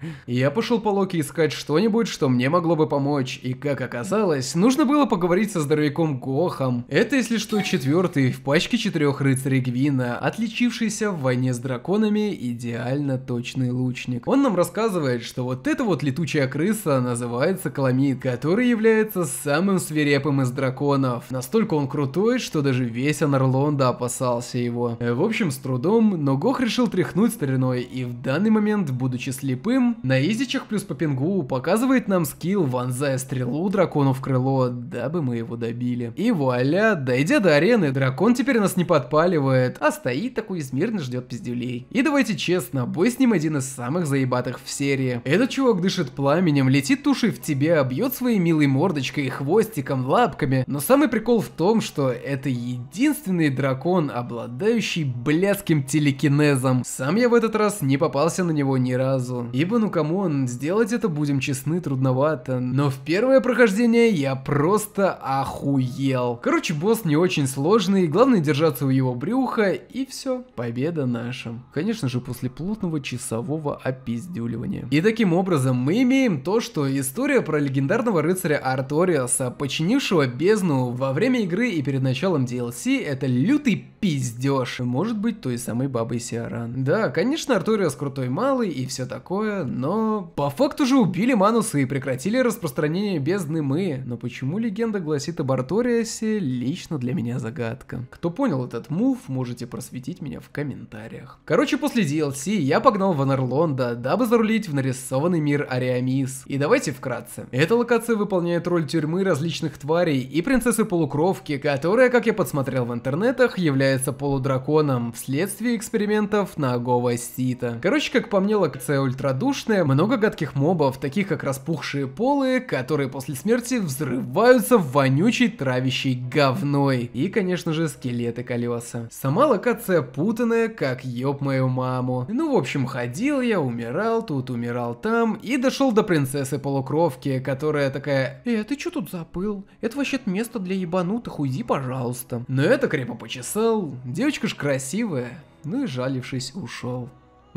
*laughs* Я пошел пошел по Локи искать что-нибудь, что мне могло бы помочь, и как оказалось, нужно было поговорить со здоровяком Гохом. Это, если что, четвертый в пачке четырех рыцарей Гвина, отличившийся в войне с драконами идеально точный лучник. Он нам рассказывает, что вот эта вот летучая крыса называется Каламид, который является самым свирепым из драконов. Настолько он крутой, что даже весь Анарлонда опасался его. В общем, с трудом, но Гох решил тряхнуть стариной, и в данный момент, будучи слепым, на изичах плюс по пингу показывает нам скилл, вонзая стрелу дракону в крыло, дабы мы его добили. И вуаля, дойдя до арены, дракон теперь нас не подпаливает, а стоит такой смирно ждет пиздюлей. И давайте честно, бой с ним один из самых заебатых в серии. Этот чувак дышит пламенем, летит тушей в тебя, бьет своей милой мордочкой, хвостиком, лапками. Но самый прикол в том, что это единственный дракон, обладающий блядским телекинезом. Сам я в этот раз не попался на него ни разу. Ибо ну камон, сделать это, будем честны, трудновато. Но в первое прохождение я просто охуел. Короче, босс не очень сложный, главное держаться у его брюха, и все, победа наша. Конечно же, после плотного часового опиздюливания. И таким образом мы имеем то, что история про легендарного рыцаря Арториаса, починившего бездну во время игры и перед началом DLC, это лютый пиздеж. Может быть, той самой бабой Сиаран. Да, конечно, Арториас крутой малый и все такое, но... По факту же убили Манусы и прекратили распространение бездны мы. Но почему легенда гласит об Арториасе, лично для меня загадка. Кто понял этот мув, можете просветить меня в комментариях. Короче, после DLC я погнал в Анарлонда, дабы зарулить в нарисованный мир Ариамис. И давайте вкратце. Эта локация выполняет роль тюрьмы различных тварей и принцессы-полукровки, которая, как я подсмотрел в интернетах, является является полудраконом вследствие экспериментов на Гова Сита. Короче, как по мне, локация ультрадушная, много гадких мобов, таких как распухшие полы, которые после смерти взрываются в вонючей травящей говной. И, конечно же, скелеты колеса. Сама локация путанная, как ёб мою маму. Ну, в общем, ходил я, умирал тут, умирал там, и дошел до принцессы полукровки, которая такая, «Э, ты чё тут запыл? Это вообще-то место для ебанутых, уйди, пожалуйста». Но это крепо почесал, сказал, девочка ж красивая, ну и жалившись ушел.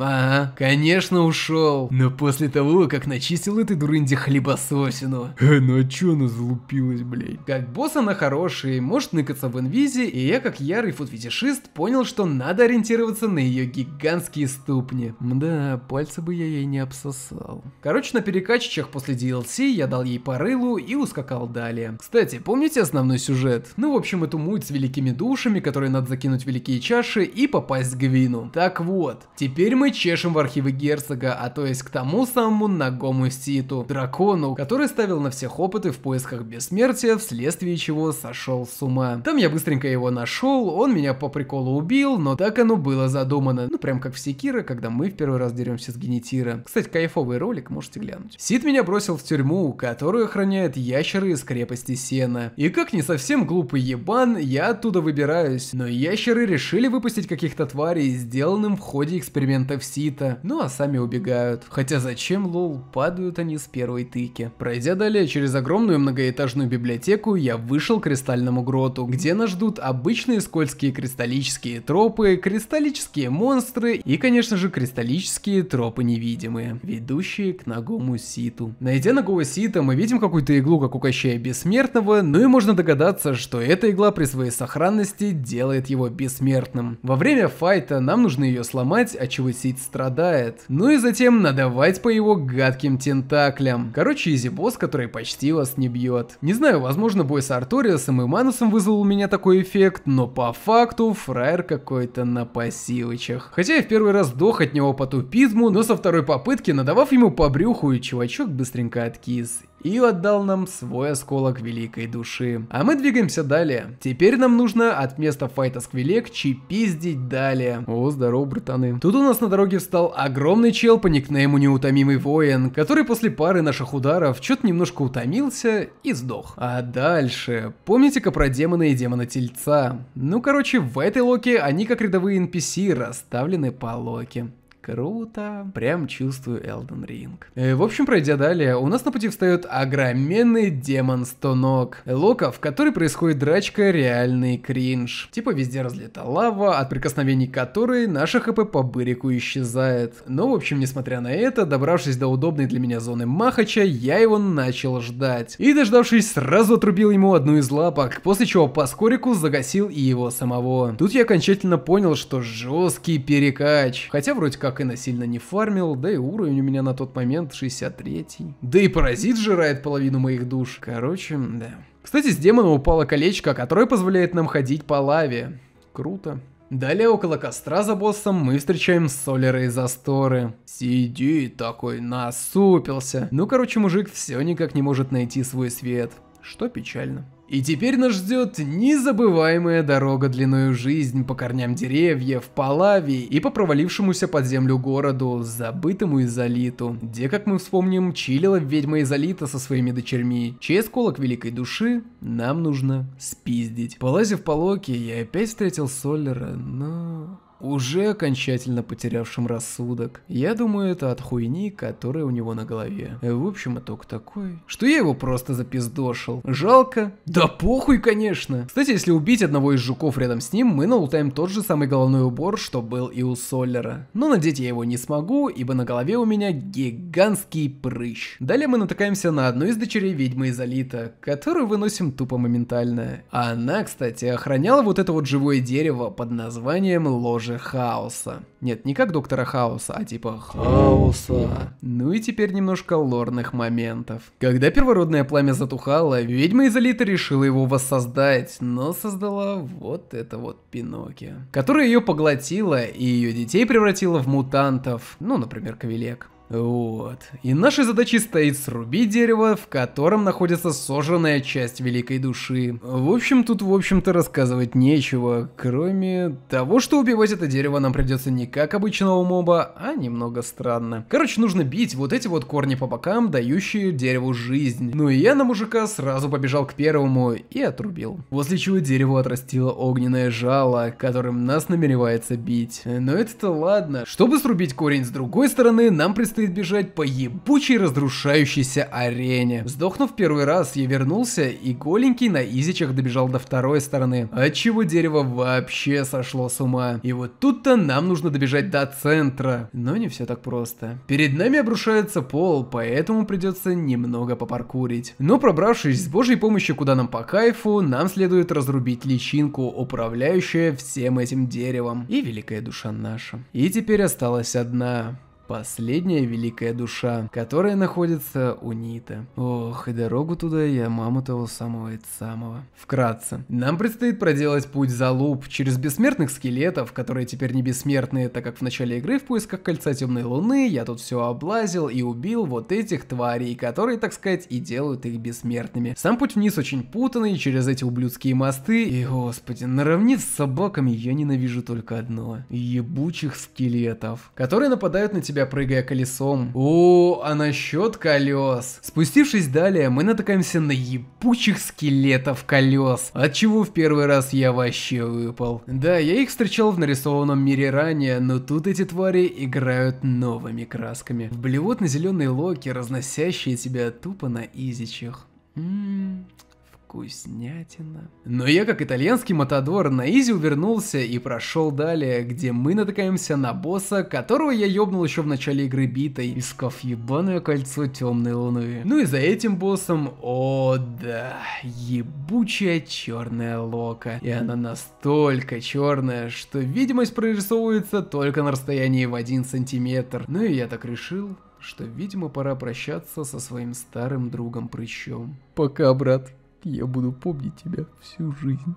Ага, конечно ушел. Но после того, как начистил этой дурынде хлебососину. Э, ну а чё она залупилась, блядь? Как босс она хороший, может ныкаться в инвизе, и я как ярый фуд понял, что надо ориентироваться на ее гигантские ступни. Да, пальцы бы я ей не обсосал. Короче, на перекачечах после DLC я дал ей порылу и ускакал далее. Кстати, помните основной сюжет? Ну, в общем, эту муть с великими душами, которые надо закинуть в великие чаши и попасть к Гвину. Так вот, теперь мы чешем в архивы герцога, а то есть к тому самому Нагому Ситу, дракону, который ставил на всех опыты в поисках бессмертия, вследствие чего сошел с ума. Там я быстренько его нашел, он меня по приколу убил, но так оно было задумано. Ну, прям как в Секира, когда мы в первый раз деремся с Генетира. Кстати, кайфовый ролик, можете глянуть. Сид меня бросил в тюрьму, которую охраняет ящеры из крепости Сена. И как не совсем глупый ебан, я оттуда выбираюсь. Но ящеры решили выпустить каких-то тварей, сделанным в ходе эксперимента в сито, ну а сами убегают. Хотя зачем, лол, падают они с первой тыки. Пройдя далее через огромную многоэтажную библиотеку, я вышел к кристальному гроту, где нас ждут обычные скользкие кристаллические тропы, кристаллические монстры и, конечно же, кристаллические тропы невидимые, ведущие к ногому ситу. Найдя ногого сита, мы видим какую-то иглу, как у Кощея Бессмертного, ну и можно догадаться, что эта игла при своей сохранности делает его бессмертным. Во время файта нам нужно ее сломать, а чего сидеть Сид страдает. Ну и затем надавать по его гадким тентаклям. Короче, изи-босс, который почти вас не бьет. Не знаю, возможно, бой с Арториасом и Манусом вызвал у меня такой эффект, но по факту фраер какой-то на пассивычах. Хотя я в первый раз дох от него по тупизму, но со второй попытки, надавав ему по брюху, и чувачок быстренько откис и отдал нам свой осколок великой души. А мы двигаемся далее. Теперь нам нужно от места файта с Квилек чипиздить далее. О, здорово, братаны. Тут у нас на дороге встал огромный чел по никнейму Неутомимый Воин, который после пары наших ударов чё-то немножко утомился и сдох. А дальше... Помните-ка про демона и демона Тельца? Ну, короче, в этой локе они как рядовые NPC расставлены по локе. Круто. Прям чувствую Элден Ринг. В общем, пройдя далее, у нас на пути встает огроменный демон стонок ног. Э, Лока, в которой происходит драчка, реальный кринж. Типа везде разлета лава, от прикосновений которой наша хп по бырику исчезает. Но, в общем, несмотря на это, добравшись до удобной для меня зоны Махача, я его начал ждать. И, дождавшись, сразу отрубил ему одну из лапок, после чего по скорику загасил и его самого. Тут я окончательно понял, что жесткий перекач. Хотя вроде как и насильно не фармил, да и уровень у меня на тот момент 63 Да и паразит жирает половину моих душ. Короче, да. Кстати, с демона упало колечко, которое позволяет нам ходить по лаве. Круто. Далее около костра за боссом мы встречаем Солера из Асторы. Сиди такой, насупился. Ну короче, мужик все никак не может найти свой свет, что печально. И теперь нас ждет незабываемая дорога длиною жизнь по корням деревьев, по лаве и по провалившемуся под землю городу, забытому Изолиту, где, как мы вспомним, чилила ведьма Изолита со своими дочерьми. Чей колок великой души нам нужно спиздить. Полазив по Локе, я опять встретил Соллера, но уже окончательно потерявшим рассудок. Я думаю, это от хуйни, которая у него на голове. Э, в общем, итог такой, что я его просто запиздошил. Жалко? Да похуй, конечно. Кстати, если убить одного из жуков рядом с ним, мы налутаем тот же самый головной убор, что был и у Соллера. Но надеть я его не смогу, ибо на голове у меня гигантский прыщ. Далее мы натыкаемся на одну из дочерей ведьмы из Алита, которую выносим тупо моментально. Она, кстати, охраняла вот это вот живое дерево под названием Ложь же хаоса. Нет, не как доктора хаоса, а типа хаоса. Ну и теперь немножко лорных моментов. Когда первородное пламя затухало, ведьма из элиты решила его воссоздать, но создала вот это вот Пиноккио, которое ее поглотило и ее детей превратило в мутантов, ну, например, Кавелек. Вот. И нашей задачей стоит срубить дерево, в котором находится сожженная часть Великой Души. В общем, тут в общем-то рассказывать нечего, кроме того, что убивать это дерево нам придется не как обычного моба, а немного странно. Короче, нужно бить вот эти вот корни по бокам, дающие дереву жизнь. Ну и я на мужика сразу побежал к первому и отрубил. После чего дерево отрастило огненное жало, которым нас намеревается бить. Но это-то ладно. Чтобы срубить корень с другой стороны, нам предстоит предстоит бежать по ебучей разрушающейся арене. Сдохнув первый раз, я вернулся и голенький на изичах добежал до второй стороны, отчего дерево вообще сошло с ума. И вот тут-то нам нужно добежать до центра. Но не все так просто. Перед нами обрушается пол, поэтому придется немного попаркурить. Но пробравшись с божьей помощью куда нам по кайфу, нам следует разрубить личинку, управляющую всем этим деревом. И великая душа наша. И теперь осталась одна последняя великая душа, которая находится у Нита. Ох, и дорогу туда я маму того самого и самого. Вкратце. Нам предстоит проделать путь за луп через бессмертных скелетов, которые теперь не бессмертные, так как в начале игры в поисках кольца темной луны я тут все облазил и убил вот этих тварей, которые, так сказать, и делают их бессмертными. Сам путь вниз очень путанный, через эти ублюдские мосты, и, господи, наравне с собаками я ненавижу только одно. Ебучих скелетов, которые нападают на тебя себя, прыгая колесом. О, а насчет колес. Спустившись далее, мы натыкаемся на ебучих скелетов колес, от чего в первый раз я вообще выпал. Да, я их встречал в нарисованном мире ранее, но тут эти твари играют новыми красками. В блевотно-зеленой локе, разносящие тебя тупо на изичах. М м-м вкуснятина. Но я, как итальянский матадор, на изи увернулся и прошел далее, где мы натыкаемся на босса, которого я ёбнул еще в начале игры битой, искав ебаное кольцо темной луны. Ну и за этим боссом, о да, ебучая черная лока. И она настолько черная, что видимость прорисовывается только на расстоянии в один сантиметр. Ну и я так решил, что, видимо, пора прощаться со своим старым другом прыщом. Пока, брат. Я буду помнить тебя всю жизнь.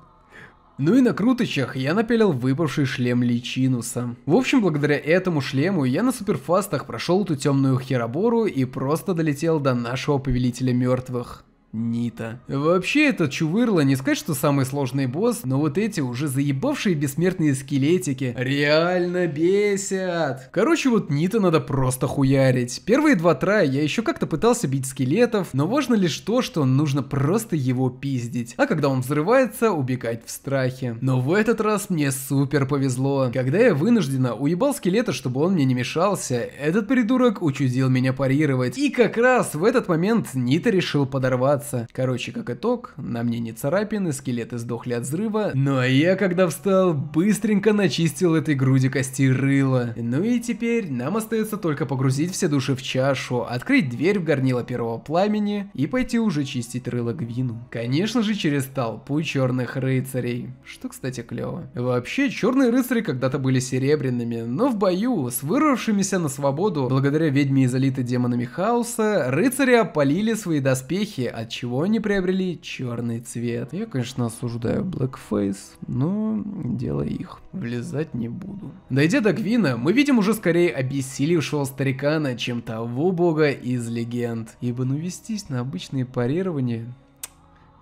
Ну и на круточах я напялил выпавший шлем Личинуса. В общем, благодаря этому шлему я на суперфастах прошел эту темную херобору и просто долетел до нашего повелителя мертвых. Нита. Вообще, этот Чувырло не сказать, что самый сложный босс, но вот эти уже заебавшие бессмертные скелетики реально бесят. Короче, вот Нита надо просто хуярить. Первые два трая я еще как-то пытался бить скелетов, но важно лишь то, что нужно просто его пиздить, а когда он взрывается, убегать в страхе. Но в этот раз мне супер повезло. Когда я вынужденно уебал скелета, чтобы он мне не мешался, этот придурок учудил меня парировать. И как раз в этот момент Нита решил подорваться сдаваться. Короче, как итог, на мне не царапины, скелеты сдохли от взрыва, ну а я, когда встал, быстренько начистил этой груди кости рыла. Ну и теперь нам остается только погрузить все души в чашу, открыть дверь в горнило первого пламени и пойти уже чистить рыло Гвину. Конечно же, через толпу черных рыцарей, что, кстати, клево. Вообще, черные рыцари когда-то были серебряными, но в бою с вырвавшимися на свободу благодаря ведьме изолиты демонами хаоса, рыцари опалили свои доспехи от чего они приобрели черный цвет. Я, конечно, осуждаю Blackface, но дело их. Влезать не буду. Дойдя до Гвина, мы видим уже скорее обессилевшего старикана, чем того бога из легенд. Ибо ну вестись на обычные парирования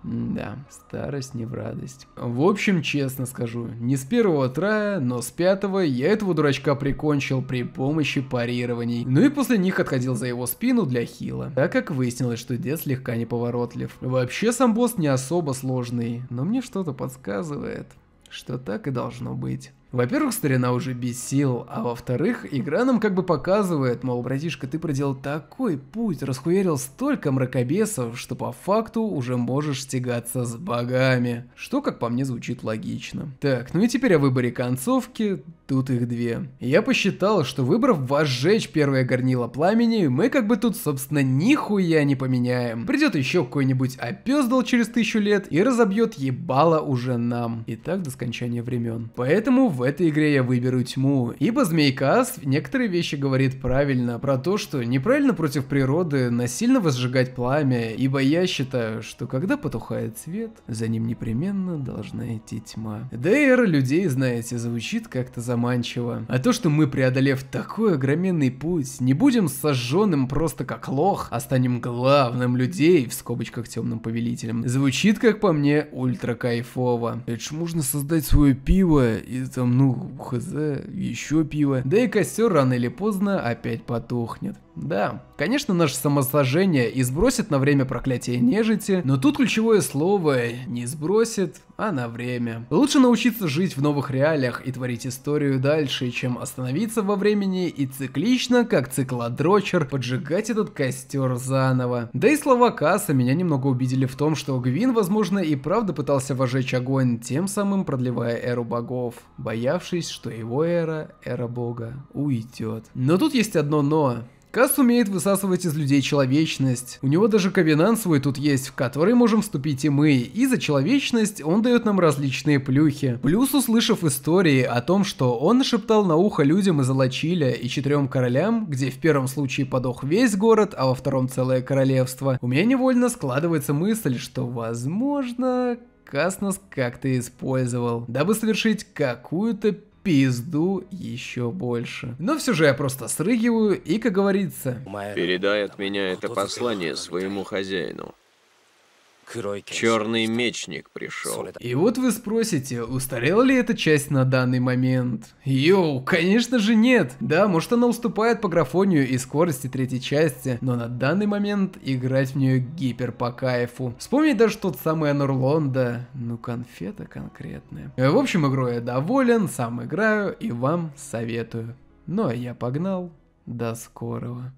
да, старость не в радость. В общем, честно скажу, не с первого трая, но с пятого я этого дурачка прикончил при помощи парирований. Ну и после них отходил за его спину для хила, так как выяснилось, что дед слегка неповоротлив. Вообще сам босс не особо сложный, но мне что-то подсказывает, что так и должно быть. Во-первых, старина уже без сил, а во-вторых, игра нам как бы показывает, мол, братишка, ты проделал такой путь, расхуярил столько мракобесов, что по факту уже можешь стягаться с богами, что, как по мне, звучит логично. Так, ну и теперь о выборе концовки, тут их две. Я посчитал, что выбрав возжечь первое горнило пламени, мы как бы тут, собственно, нихуя не поменяем. Придет еще какой-нибудь опездал через тысячу лет и разобьет ебало уже нам. И так до скончания времен. Поэтому в этой игре я выберу тьму. Ибо Змейкас некоторые вещи говорит правильно, про то, что неправильно против природы насильно возжигать пламя, ибо я считаю, что когда потухает свет, за ним непременно должна идти тьма. ДР людей, знаете, звучит как-то заманчиво. А то, что мы, преодолев такой огроменный путь, не будем сожженным просто как лох, а станем главным людей, в скобочках темным повелителем, звучит, как по мне, ультра кайфово. Это ж можно создать свое пиво и там ну, хз, еще пиво. Да и костер рано или поздно опять потухнет. Да, конечно, наше самосожжение и сбросит на время проклятие нежити, но тут ключевое слово не сбросит, а на время. Лучше научиться жить в новых реалиях и творить историю дальше, чем остановиться во времени и циклично, как циклодрочер, поджигать этот костер заново. Да и слова Касса меня немного убедили в том, что Гвин, возможно, и правда пытался вожечь огонь, тем самым продлевая эру богов, боявшись, что его эра, эра бога, уйдет. Но тут есть одно но. Касс умеет высасывать из людей человечность. У него даже ковенант свой тут есть, в который можем вступить и мы, и за человечность он дает нам различные плюхи. Плюс, услышав истории о том, что он шептал на ухо людям из Алачиля и четырем королям, где в первом случае подох весь город, а во втором целое королевство, у меня невольно складывается мысль, что, возможно, нас как-то использовал, дабы совершить какую-то пизду еще больше. Но все же я просто срыгиваю и, как говорится... Передай от меня это послание своему хозяину. Черный мечник пришел. И вот вы спросите, устарела ли эта часть на данный момент? Йоу, конечно же нет. Да, может она уступает по графонию и скорости третьей части, но на данный момент играть в нее гипер по кайфу. Вспомнить даже тот самый Анорлонда. Ну конфета конкретная. В общем, игру я доволен, сам играю и вам советую. Ну а я погнал. До скорого.